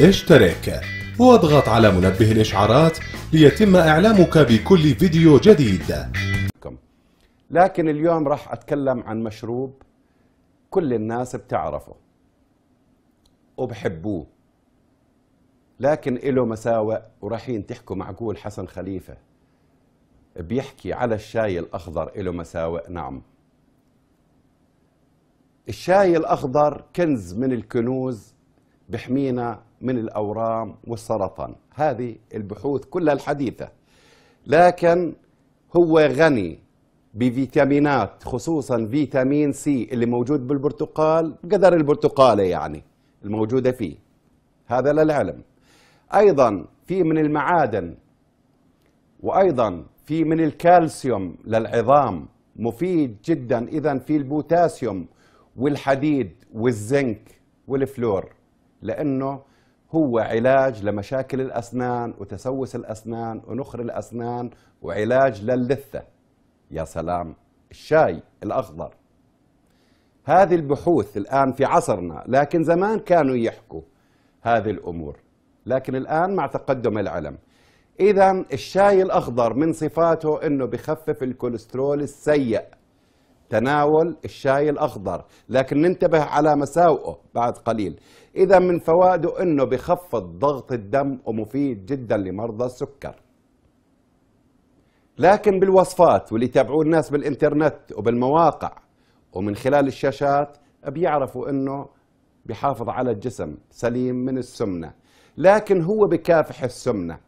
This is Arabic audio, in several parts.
اشترك واضغط على منبه الإشعارات ليتم إعلامك بكل فيديو جديد لكن اليوم راح أتكلم عن مشروب كل الناس بتعرفه وبحبوه لكن له مساوئ ورايحين تحكوا معقول حسن خليفة بيحكي على الشاي الأخضر له مساوئ نعم الشاي الأخضر كنز من الكنوز بحمينا من الأورام والسرطان هذه البحوث كلها الحديثة لكن هو غني بفيتامينات خصوصا فيتامين سي اللي موجود بالبرتقال قدر البرتقالة يعني الموجودة فيه هذا للعلم أيضا في من المعادن وأيضا في من الكالسيوم للعظام مفيد جدا إذا في البوتاسيوم والحديد والزنك والفلور لأنه هو علاج لمشاكل الأسنان وتسوس الأسنان ونخر الأسنان وعلاج للثة يا سلام الشاي الأخضر هذه البحوث الآن في عصرنا لكن زمان كانوا يحكوا هذه الأمور لكن الآن مع تقدم العلم إذا الشاي الأخضر من صفاته أنه بخفف الكوليسترول السيء تناول الشاي الأخضر لكن ننتبه على مساوئه بعد قليل إذا من فوائده أنه بخفض ضغط الدم ومفيد جدا لمرضى السكر لكن بالوصفات واللي يتابعوه الناس بالإنترنت وبالمواقع ومن خلال الشاشات بيعرفوا أنه بيحافظ على الجسم سليم من السمنة لكن هو بكافح السمنة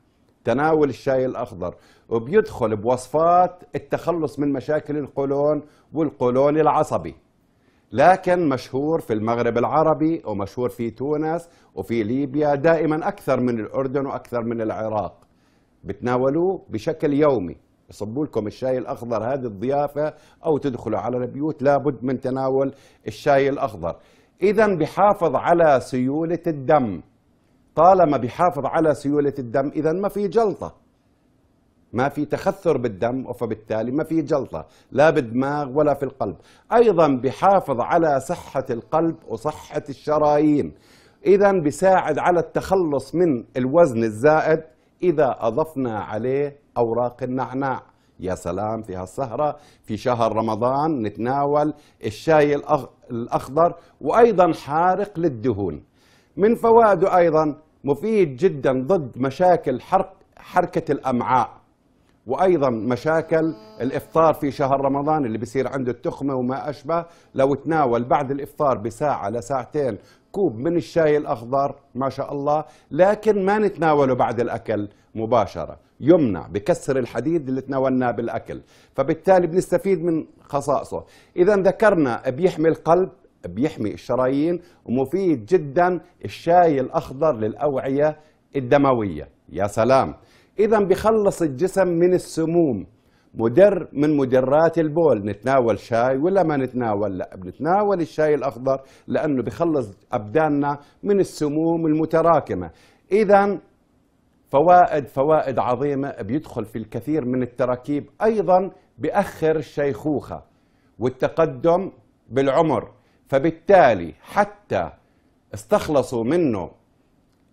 تناول الشاي الأخضر وبيدخل بوصفات التخلص من مشاكل القولون والقولون العصبي لكن مشهور في المغرب العربي ومشهور في تونس وفي ليبيا دائما أكثر من الأردن وأكثر من العراق بتناولوه بشكل يومي يصبوا لكم الشاي الأخضر هذه الضيافة أو تدخلوا على البيوت لابد من تناول الشاي الأخضر إذا بحافظ على سيولة الدم طالما بيحافظ على سيولة الدم إذا ما في جلطة ما في تخثر بالدم فبالتالي ما في جلطة لا بالدماغ ولا في القلب أيضا بحافظ على صحة القلب وصحة الشرايين إذا بساعد على التخلص من الوزن الزائد إذا أضفنا عليه أوراق النعناع يا سلام في هالسهرة في شهر رمضان نتناول الشاي الأخضر وأيضا حارق للدهون من فوائده أيضا مفيد جدا ضد مشاكل حرق حركة الأمعاء وأيضا مشاكل الإفطار في شهر رمضان اللي بيصير عنده التخمة وما أشبه لو تناول بعد الإفطار بساعة لساعتين كوب من الشاي الأخضر ما شاء الله لكن ما نتناوله بعد الأكل مباشرة يمنع بكسر الحديد اللي تناولناه بالأكل فبالتالي بنستفيد من خصائصه إذا ذكرنا بيحمي القلب بيحمي الشرايين ومفيد جدا الشاي الأخضر للأوعية الدموية يا سلام إذا بخلص الجسم من السموم مدر من مدرات البول نتناول شاي ولا ما نتناول لا بنتناول الشاي الأخضر لأنه بخلص أبداننا من السموم المتراكمة إذا فوائد فوائد عظيمة بيدخل في الكثير من التراكيب أيضا بأخر الشيخوخة والتقدم بالعمر فبالتالي حتى استخلصوا منه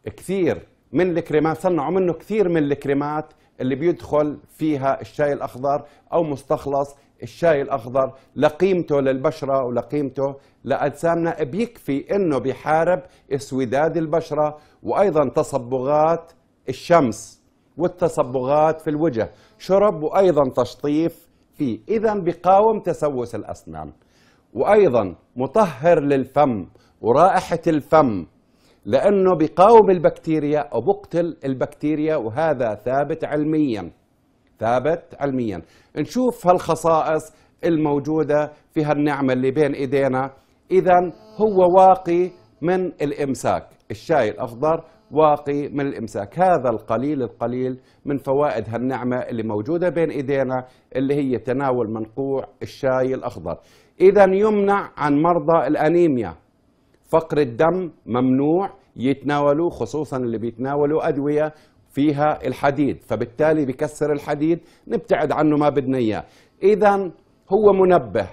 كثير من الكريمات صنعوا منه كثير من الكريمات اللي بيدخل فيها الشاي الأخضر أو مستخلص الشاي الأخضر لقيمته للبشرة ولقيمته لأجسامنا بيكفي أنه بيحارب اسوداد البشرة وأيضا تصبغات الشمس والتصبغات في الوجه شرب وأيضا تشطيف فيه إذا بقاوم تسوس الأسنان وأيضا مطهر للفم ورائحة الفم لأنه بقاوم البكتيريا أو بقتل البكتيريا وهذا ثابت علميا ثابت علميا نشوف هالخصائص الموجودة في هالنعمة اللي بين إيدينا إذا هو واقي من الإمساك الشاي الأخضر واقي من الإمساك هذا القليل القليل من فوائد هالنعمة اللي موجودة بين إيدينا اللي هي تناول منقوع الشاي الأخضر إذا يمنع عن مرضى الأنيميا فقر الدم ممنوع يتناولوه خصوصا اللي بيتناولوا أدوية فيها الحديد فبالتالي بكسر الحديد نبتعد عنه ما بدنا إياه إذا هو منبه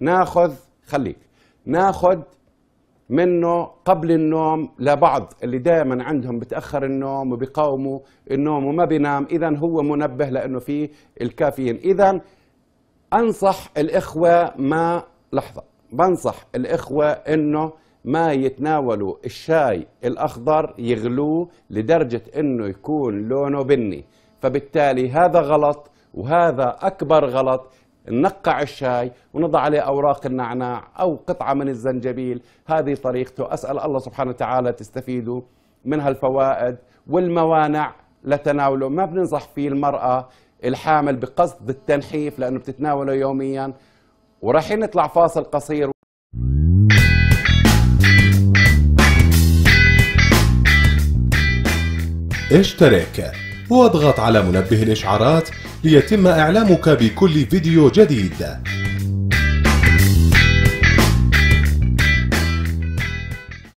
ناخذ خليك ناخذ منه قبل النوم لبعض اللي دائما عندهم بتاخر النوم وبيقاوموا النوم وما بينام اذا هو منبه لانه فيه الكافيين اذا أنصح الإخوة ما لحظة بنصح الإخوة إنه ما يتناولوا الشاي الأخضر يغلوه لدرجة إنه يكون لونه بني فبالتالي هذا غلط وهذا أكبر غلط نقع الشاي ونضع عليه أوراق النعناع أو قطعة من الزنجبيل هذه طريقته أسأل الله سبحانه وتعالى تستفيدوا من هالفوائد والموانع لتناوله ما بننصح فيه المرأة الحامل بقصد التنحيف لأنه بتتناوله يوميا ورايحين نطلع فاصل قصير اشترك واضغط على منبه الإشعارات ليتم إعلامك بكل فيديو جديد